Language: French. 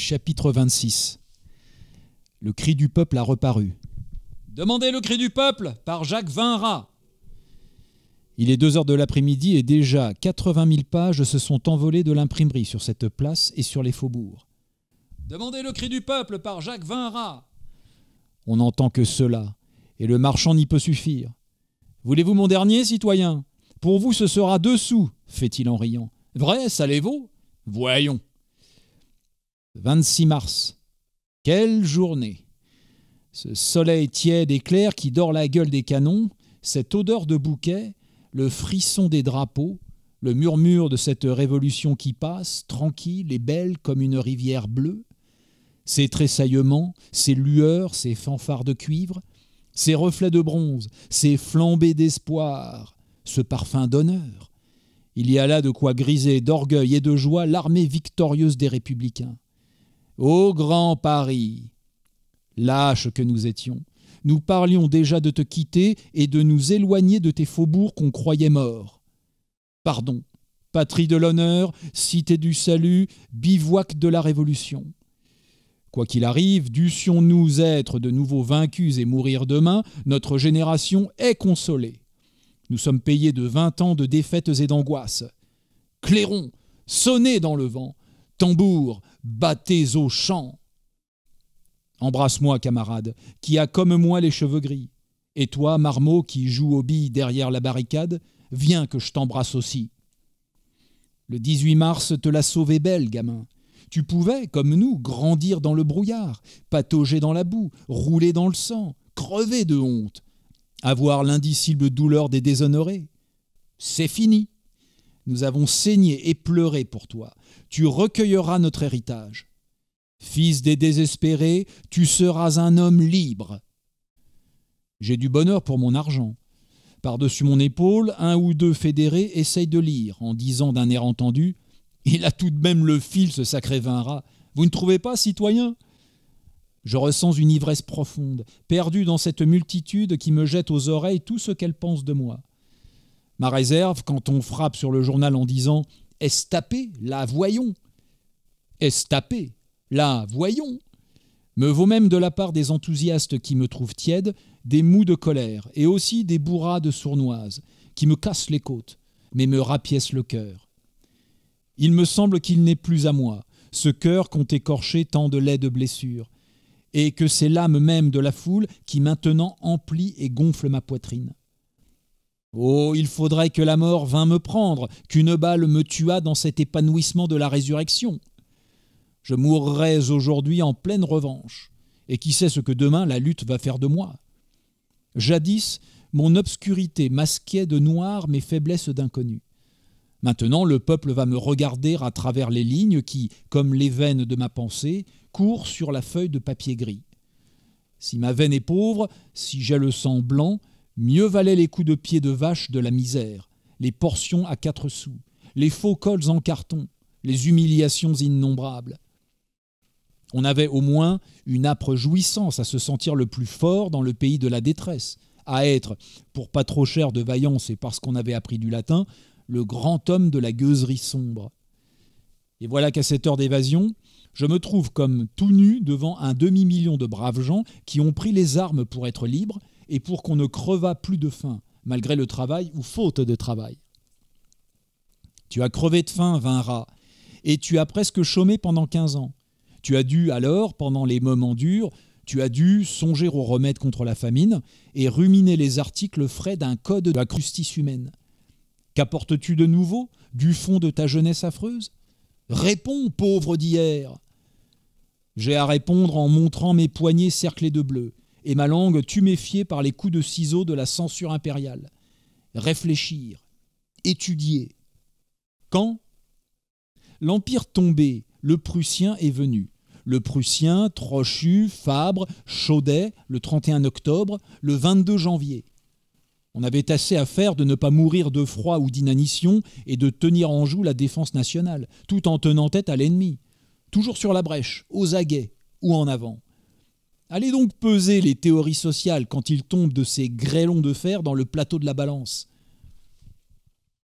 chapitre 26. Le cri du peuple a reparu. Demandez le cri du peuple par Jacques Vinrat. Il est deux heures de l'après-midi et déjà 80 000 pages se sont envolées de l'imprimerie sur cette place et sur les faubourgs. Demandez le cri du peuple par Jacques Vinrat. On n'entend que cela, et le marchand n'y peut suffire. Voulez-vous mon dernier, citoyen Pour vous, ce sera deux sous, fait-il en riant. Vrai, ça les vaut Voyons. 26 mars. Quelle journée Ce soleil tiède et clair qui dort la gueule des canons, cette odeur de bouquet, le frisson des drapeaux, le murmure de cette révolution qui passe, tranquille et belle comme une rivière bleue, ces tressaillements, ces lueurs, ces fanfares de cuivre, ces reflets de bronze, ces flambées d'espoir, ce parfum d'honneur. Il y a là de quoi griser d'orgueil et de joie l'armée victorieuse des républicains. Ô grand Paris Lâches que nous étions, nous parlions déjà de te quitter et de nous éloigner de tes faubourgs qu'on croyait morts. Pardon, patrie de l'honneur, cité du salut, bivouac de la Révolution. Quoi qu'il arrive, dussions-nous être de nouveau vaincus et mourir demain, notre génération est consolée. Nous sommes payés de vingt ans de défaites et d'angoisses. Clairons, sonnez dans le vent, Tambour, battez au champ. Embrasse-moi, camarade, qui a comme moi les cheveux gris. Et toi, marmot, qui joue aux billes derrière la barricade, viens que je t'embrasse aussi. Le 18 mars te l'a sauvé belle, gamin. Tu pouvais, comme nous, grandir dans le brouillard, patauger dans la boue, rouler dans le sang, crever de honte, avoir l'indicible douleur des déshonorés. C'est fini. Nous avons saigné et pleuré pour toi. Tu recueilleras notre héritage. Fils des désespérés, tu seras un homme libre. J'ai du bonheur pour mon argent. Par-dessus mon épaule, un ou deux fédérés essayent de lire, en disant d'un air entendu Il a tout de même le fil, ce sacré vin rat. Vous ne trouvez pas, citoyen Je ressens une ivresse profonde, perdue dans cette multitude qui me jette aux oreilles tout ce qu'elle pense de moi. Ma réserve, quand on frappe sur le journal en disant « tapé la voyons Est-ce tapé la voyons me vaut même de la part des enthousiastes qui me trouvent tiède des mous de colère et aussi des bourras de sournoises qui me cassent les côtes, mais me rapiècent le cœur. Il me semble qu'il n'est plus à moi, ce cœur qu'ont écorché tant de laides blessures, et que c'est l'âme même de la foule qui maintenant emplit et gonfle ma poitrine. Oh, il faudrait que la mort vînt me prendre, qu'une balle me tuât dans cet épanouissement de la résurrection. Je mourrais aujourd'hui en pleine revanche, et qui sait ce que demain la lutte va faire de moi. Jadis, mon obscurité masquait de noir mes faiblesses d'inconnu. Maintenant, le peuple va me regarder à travers les lignes qui, comme les veines de ma pensée, courent sur la feuille de papier gris. Si ma veine est pauvre, si j'ai le sang blanc, Mieux valaient les coups de pied de vache de la misère, les portions à quatre sous, les faux cols en carton, les humiliations innombrables. On avait au moins une âpre jouissance à se sentir le plus fort dans le pays de la détresse, à être, pour pas trop cher de vaillance et parce qu'on avait appris du latin, le grand homme de la gueuserie sombre. Et voilà qu'à cette heure d'évasion, je me trouve comme tout nu devant un demi-million de braves gens qui ont pris les armes pour être libres et pour qu'on ne crevât plus de faim, malgré le travail ou faute de travail. Tu as crevé de faim, vain rat, et tu as presque chômé pendant quinze ans. Tu as dû alors, pendant les moments durs, tu as dû songer aux remèdes contre la famine et ruminer les articles frais d'un code de la justice humaine. Qu'apportes-tu de nouveau du fond de ta jeunesse affreuse Réponds, pauvre d'hier J'ai à répondre en montrant mes poignets cerclés de bleu et ma langue tuméfiée par les coups de ciseaux de la censure impériale. Réfléchir, étudier. Quand L'Empire tombé, le Prussien est venu. Le Prussien, Trochu, Fabre, Chaudet, le 31 octobre, le 22 janvier. On avait assez à faire de ne pas mourir de froid ou d'inanition et de tenir en joue la défense nationale, tout en tenant tête à l'ennemi. Toujours sur la brèche, aux aguets ou en avant. Allez donc peser les théories sociales quand ils tombent de ces grêlons de fer dans le plateau de la balance.